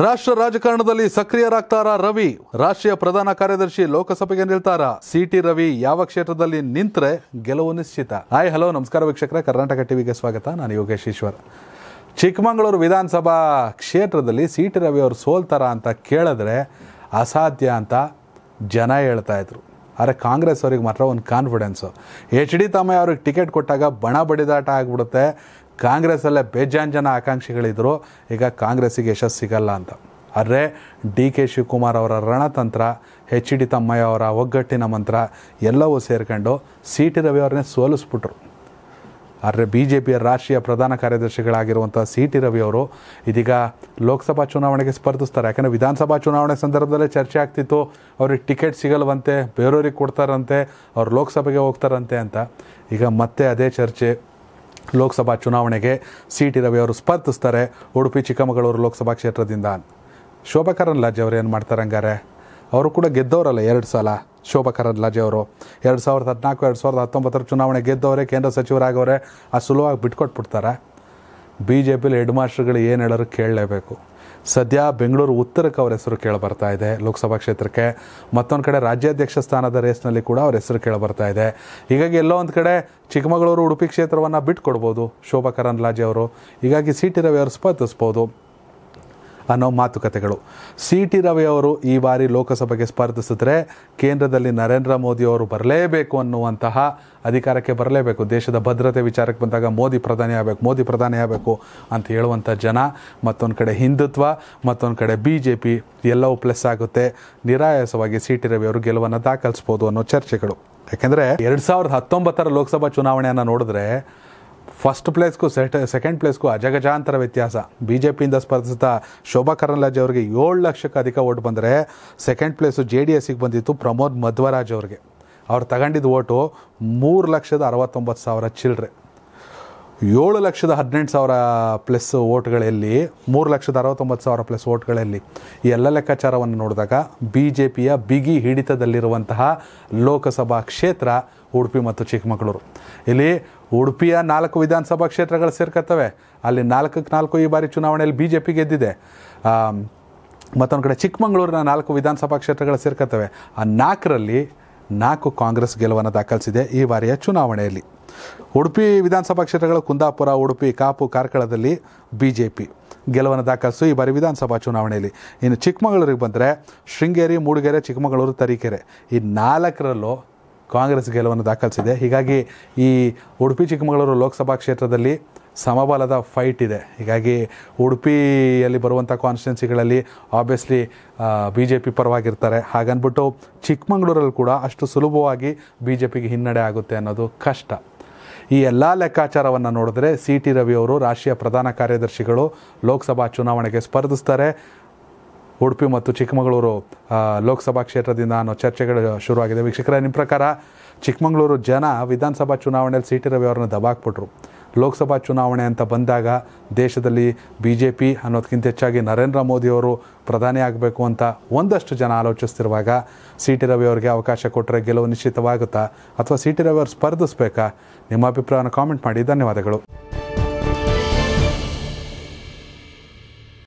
ರಾಷ್ಟ್ರ ರಾಜಕಾರಣದಲ್ಲಿ ಸಕ್ರಿಯರಾಗ್ತಾರ ರವಿ ರಾಷ್ಟ್ರೀಯ ಪ್ರಧಾನ ಕಾರ್ಯದರ್ಶಿ ಲೋಕಸಭೆಗೆ ನಿಲ್ತಾರ ಸಿಟಿ ರವಿ ಯಾವ ಕ್ಷೇತ್ರದಲ್ಲಿ ನಿಂತ್ರೆ ಗೆಲುವು ನಿಶ್ಚಿತ ಹಾಯ್ ಹಲೋ ನಮಸ್ಕಾರ ವೀಕ್ಷಕರ ಕರ್ನಾಟಕ ಟಿವಿಗೆ ಸ್ವಾಗತ ನಾನು ಯೋಗೇಶ್ ಈಶ್ವರ್ ಚಿಕ್ಕಮಗಳೂರು ವಿಧಾನಸಭಾ ಕ್ಷೇತ್ರದಲ್ಲಿ ಸಿ ಟಿ ರವಿ ಅವರು ಸೋಲ್ತಾರ ಅಂತ ಕೇಳಿದ್ರೆ ಅಸಾಧ್ಯ ಅಂತ ಜನ ಹೇಳ್ತಾ ಇದ್ರು ಆದರೆ ಕಾಂಗ್ರೆಸ್ ಅವ್ರಿಗೆ ಮಾತ್ರ ಒಂದು ಕಾನ್ಫಿಡೆನ್ಸು ಎಚ್ ಡಿ ತಮ್ಮ ಅವ್ರಿಗೆ ಟಿಕೆಟ್ ಕೊಟ್ಟಾಗ ಬಣ ಬಡಿದಾಟ ಆಗಿಬಿಡುತ್ತೆ ಕಾಂಗ್ರೆಸ್ಸಲ್ಲೇ ಬೇಜಾನ್ ಜನ ಆಕಾಂಕ್ಷಿಗಳಿದ್ದರು ಈಗ ಕಾಂಗ್ರೆಸ್ಸಿಗೆ ಯಶಸ್ಸು ಸಿಗಲ್ಲ ಅಂತ ಆದರೆ ಡಿ ಕೆ ಶಿವಕುಮಾರ್ ಅವರ ರಣತಂತ್ರ ಎಚ್ ಡಿ ತಮ್ಮಯ್ಯ ಅವರ ಒಗ್ಗಟ್ಟಿನ ಮಂತ್ರ ಎಲ್ಲವೂ ಸೇರ್ಕೊಂಡು ಸಿ ಟಿ ರವಿ ಅವ್ರನ್ನೇ ಸೋಲಿಸ್ಬಿಟ್ರು ಆದರೆ ಬಿ ಜೆ ಪಿಯ ರಾಷ್ಟ್ರೀಯ ಪ್ರಧಾನ ಕಾರ್ಯದರ್ಶಿಗಳಾಗಿರುವಂಥ ಸಿ ಟಿ ರವಿ ಅವರು ಇದೀಗ ಲೋಕಸಭಾ ಚುನಾವಣೆಗೆ ಸ್ಪರ್ಧಿಸ್ತಾರೆ ಯಾಕಂದರೆ ವಿಧಾನಸಭಾ ಚುನಾವಣೆ ಸಂದರ್ಭದಲ್ಲೇ ಚರ್ಚೆ ಆಗ್ತಿತ್ತು ಅವ್ರಿಗೆ ಟಿಕೆಟ್ ಸಿಗಲ್ವಂತೆ ಬೇರೆಯವ್ರಿಗೆ ಕೊಡ್ತಾರಂತೆ ಅವ್ರು ಲೋಕಸಭೆಗೆ ಹೋಗ್ತಾರಂತೆ ಅಂತ ಈಗ ಮತ್ತೆ ಅದೇ ಚರ್ಚೆ ಲೋಕಸಭಾ ಚುನಾವಣೆಗೆ ಸಿ ಟಿ ಅವರು ಸ್ಪರ್ಧಿಸ್ತಾರೆ ಉಡುಪಿ ಚಿಕ್ಕಮಗಳೂರು ಲೋಕಸಭಾ ಕ್ಷೇತ್ರದಿಂದ ಶೋಭಾ ಕರಂದ್ಲಾಜೆ ಅವರು ಏನು ಮಾಡ್ತಾರೆ ಹಂಗಾರೆ ಅವರು ಕೂಡ ಗೆದ್ದವರಲ್ಲ ಎರಡು ಸಲ ಶೋಭಾ ಕರಂದ್ಲಾಜೆ ಅವರು ಎರಡು ಸಾವಿರದ ಹದಿನಾಲ್ಕು ಎರಡು ಸಾವಿರದ ಹತ್ತೊಂಬತ್ತರ ಚುನಾವಣೆ ಗೆದ್ದವರೇ ಕೇಂದ್ರ ಸಚಿವರಾಗವರೇ ಆ ಸುಲಭವಾಗಿ ಬಿಟ್ಕೊಟ್ಬಿಡ್ತಾರೆ ಬಿ ಜೆ ಪಿಲಿ ಹೆಡ್ ಮಾಸ್ಟರ್ಗಳು ಏನು ಹೇಳೋರು ಕೇಳಲೇಬೇಕು ಸದ್ಯ ಬೆಂಗಳೂರು ಉತ್ತರಕ್ಕೆ ಅವ್ರ ಹೆಸರು ಕೇಳಬರ್ತಾ ಇದೆ ಲೋಕಸಭಾ ಕ್ಷೇತ್ರಕ್ಕೆ ಮತ್ತೊಂದು ಕಡೆ ರಾಜ್ಯಾಧ್ಯಕ್ಷ ಸ್ಥಾನದ ರೇಸ್ನಲ್ಲಿ ಕೂಡ ಅವ್ರ ಹೆಸರು ಕೇಳಬರ್ತಾ ಇದೆ ಹೀಗಾಗಿ ಎಲ್ಲೋ ಒಂದು ಕಡೆ ಚಿಕ್ಕಮಗಳೂರು ಉಡುಪಿ ಕ್ಷೇತ್ರವನ್ನು ಬಿಟ್ಟು ಕೊಡ್ಬೋದು ಶೋಭಾ ಕರಂದ್ಲಾಜೆ ಅವರು ಹೀಗಾಗಿ ರವಿ ವ್ಯವಸ್ಥೆ ಸ್ಪರ್ಧಿಸ್ಬೋದು ಅನ್ನೋ ಮಾತುಕತೆಗಳು ಸಿ ಟಿ ರವಿಯವರು ಈ ಬಾರಿ ಲೋಕಸಭೆಗೆ ಸ್ಪರ್ಧಿಸಿದ್ರೆ ಕೇಂದ್ರದಲ್ಲಿ ನರೇಂದ್ರ ಮೋದಿ ಅವರು ಬರಲೇಬೇಕು ಅನ್ನುವಂತಹ ಅಧಿಕಾರಕ್ಕೆ ಬರಲೇಬೇಕು ದೇಶದ ಭದ್ರತೆ ವಿಚಾರಕ್ಕೆ ಬಂದಾಗ ಮೋದಿ ಪ್ರಧಾನಿ ಆಗಬೇಕು ಮೋದಿ ಪ್ರಧಾನಿ ಆಗಬೇಕು ಅಂತ ಹೇಳುವಂಥ ಜನ ಮತ್ತೊಂದು ಕಡೆ ಹಿಂದುತ್ವ ಮತ್ತೊಂದು ಕಡೆ ಬಿ ಜೆ ಪಿ ಎಲ್ಲವೂ ಪ್ಲಸ್ ಆಗುತ್ತೆ ನಿರಾಯಾಸವಾಗಿ ಸಿ ಟಿ ರವಿ ಅವರು ಗೆಲುವನ್ನು ದಾಖಲಿಸ್ಬೋದು ಅನ್ನೋ ಚರ್ಚೆಗಳು ಯಾಕೆಂದರೆ ಎರಡು ಸಾವಿರದ ಹತ್ತೊಂಬತ್ತರ ಲೋಕಸಭಾ ಚುನಾವಣೆಯನ್ನು ನೋಡಿದ್ರೆ ಫಸ್ಟ್ ಪ್ಲೇಸ್ಗೂ ಸೆಟ್ ಸೆಕೆಂಡ್ ಪ್ಲೇಸ್ಗೂ ಅಜಗಜಾಂತರ ವ್ಯತ್ಯಾಸ ಬಿ ಜೆ ಪಿಯಿಂದ ಸ್ಪರ್ಧಿಸಿದ ಶೋಭಾ ಕರಂದ್ಲಾಜ್ ಅವರಿಗೆ ಏಳು ಲಕ್ಷಕ್ಕೆ ಅಧಿಕ ಓಟ್ ಬಂದರೆ ಸೆಕೆಂಡ್ ಪ್ಲೇಸು ಜೆ ಡಿ ಎಸ್ಸಿಗೆ ಬಂದಿತ್ತು ಪ್ರಮೋದ್ ಮಧ್ವರಾಜ್ ಅವರಿಗೆ ಅವ್ರು ತಗೊಂಡಿದ್ದು ಓಟು ಮೂರು ಲಕ್ಷದ ಅರವತ್ತೊಂಬತ್ತು ಸಾವಿರ ಚಿಲ್ಲರೆ ಏಳು ಲಕ್ಷದ ಹದಿನೆಂಟು ಸಾವಿರ ಪ್ಲಸ್ ಓಟ್ಗಳಲ್ಲಿ ಮೂರು ಲಕ್ಷದ ಅರವತ್ತೊಂಬತ್ತು ಸಾವಿರ ಪ್ಲಸ್ ಓಟ್ಗಳಲ್ಲಿ ಈ ಎಲ್ಲ ಲೆಕ್ಕಾಚಾರವನ್ನು ನೋಡಿದಾಗ ಬಿ ಜೆ ಪಿಯ ಬಿಗಿ ಹಿಡಿತದಲ್ಲಿರುವಂತಹ ಲೋಕಸಭಾ ಕ್ಷೇತ್ರ ಉಡುಪಿ ಮತ್ತು ಚಿಕ್ಕಮಗಳೂರು ಇಲ್ಲಿ ಉಡುಪಿಯ ನಾಲ್ಕು ವಿಧಾನಸಭಾ ಕ್ಷೇತ್ರಗಳು ಸೇರ್ಕತ್ತವೆ ಅಲ್ಲಿ ನಾಲ್ಕಕ್ಕೆ ನಾಲ್ಕು ಈ ಬಾರಿ ಚುನಾವಣೆಯಲ್ಲಿ ಬಿ ಜೆ ಪಿ ಗೆದ್ದಿದೆ ಮತ್ತೊಂದು ಕಡೆ ಚಿಕ್ಕಮಗಳೂರಿನ ನಾಲ್ಕು ವಿಧಾನಸಭಾ ಕ್ಷೇತ್ರಗಳು ಸೇರ್ಕತ್ತವೆ ಆ ನಾಲ್ಕರಲ್ಲಿ ನಾಲ್ಕು ಕಾಂಗ್ರೆಸ್ ಗೆಲುವನ್ನು ದಾಖಲಿಸಿದೆ ಈ ಬಾರಿಯ ಚುನಾವಣೆಯಲ್ಲಿ ಉಡುಪಿ ವಿಧಾನಸಭಾ ಕ್ಷೇತ್ರಗಳು ಕುಂದಾಪುರ ಉಡುಪಿ ಕಾಪು ಕಾರ್ಕಳದಲ್ಲಿ ಬಿ ಜೆ ಪಿ ಗೆಲುವನ್ನು ದಾಖಲಿಸು ಈ ಬಾರಿ ವಿಧಾನಸಭಾ ಚುನಾವಣೆಯಲ್ಲಿ ಇನ್ನು ಚಿಕ್ಕಮಗಳೂರಿಗೆ ಬಂದರೆ ಶೃಂಗೇರಿ ಮೂಡಿಗೆರೆ ಚಿಕ್ಕಮಗಳೂರು ತರೀಕೆರೆ ಈ ನಾಲ್ಕರಲ್ಲೂ ಕಾಂಗ್ರೆಸ್ ಗೆಲುವನ್ನು ದಾಖಲಿಸಿದೆ ಹೀಗಾಗಿ ಈ ಉಡುಪಿ ಚಿಕ್ಕಮಗಳೂರು ಲೋಕಸಭಾ ಕ್ಷೇತ್ರದಲ್ಲಿ ಸಮಬಲದ ಫೈಟ್ ಇದೆ ಹೀಗಾಗಿ ಉಡುಪಿಯಲ್ಲಿ ಬರುವಂಥ ಕಾನ್ಸ್ಟಿಟ್ಯೆನ್ಸಿಗಳಲ್ಲಿ ಆಬ್ವಿಯಸ್ಲಿ ಬಿ ಜೆ ಪಿ ಪರವಾಗಿರ್ತಾರೆ ಹಾಗನ್ಬಿಟ್ಟು ಚಿಕ್ಕಮಗಳೂರಲ್ಲಿ ಕೂಡ ಅಷ್ಟು ಸುಲಭವಾಗಿ ಬಿ ಜೆ ಪಿಗೆ ಹಿನ್ನಡೆ ಆಗುತ್ತೆ ಅನ್ನೋದು ಕಷ್ಟ ಈ ಎಲ್ಲ ಲೆಕ್ಕಾಚಾರವನ್ನು ನೋಡಿದ್ರೆ ಸಿ ಟಿ ರವಿಯವರು ರಾಷ್ಟ್ರೀಯ ಪ್ರಧಾನ ಕಾರ್ಯದರ್ಶಿಗಳು ಲೋಕಸಭಾ ಚುನಾವಣೆಗೆ ಸ್ಪರ್ಧಿಸ್ತಾರೆ ಉಡುಪಿ ಮತ್ತು ಚಿಕ್ಕಮಗಳೂರು ಲೋಕಸಭಾ ಕ್ಷೇತ್ರದಿಂದ ಅನ್ನೋ ಚರ್ಚೆಗಳು ಶುರುವಾಗಿದೆ ವೀಕ್ಷಕರ ನಿಮ್ಮ ಪ್ರಕಾರ ಚಿಕ್ಕಮಗಳೂರು ಜನ ವಿಧಾನಸಭಾ ಚುನಾವಣೆಯಲ್ಲಿ ರವಿ ಅವರನ್ನ ದಬಾಕ್ಬಿಟ್ರು ಲೋಕಸಭಾ ಚುನಾವಣೆ ಅಂತ ಬಂದಾಗ ದೇಶದಲ್ಲಿ ಬಿ ಜೆ ಪಿ ಅನ್ನೋದಕ್ಕಿಂತ ಹೆಚ್ಚಾಗಿ ನರೇಂದ್ರ ಮೋದಿಯವರು ಪ್ರಧಾನಿ ಆಗಬೇಕು ಅಂತ ಒಂದಷ್ಟು ಜನ ಆಲೋಚಿಸ್ತಿರುವಾಗ ಸಿ ಟಿ ರವಿ ಅವರಿಗೆ ಅವಕಾಶ ಕೊಟ್ಟರೆ ಗೆಲುವು ನಿಶ್ಚಿತವಾಗುತ್ತಾ ಅಥವಾ ಸಿ ಟಿ ರವಿ ಅವರು ಸ್ಪರ್ಧಿಸ್ಬೇಕಾ ನಿಮ್ಮ ಅಭಿಪ್ರಾಯವನ್ನು ಕಾಮೆಂಟ್ ಮಾಡಿ ಧನ್ಯವಾದಗಳು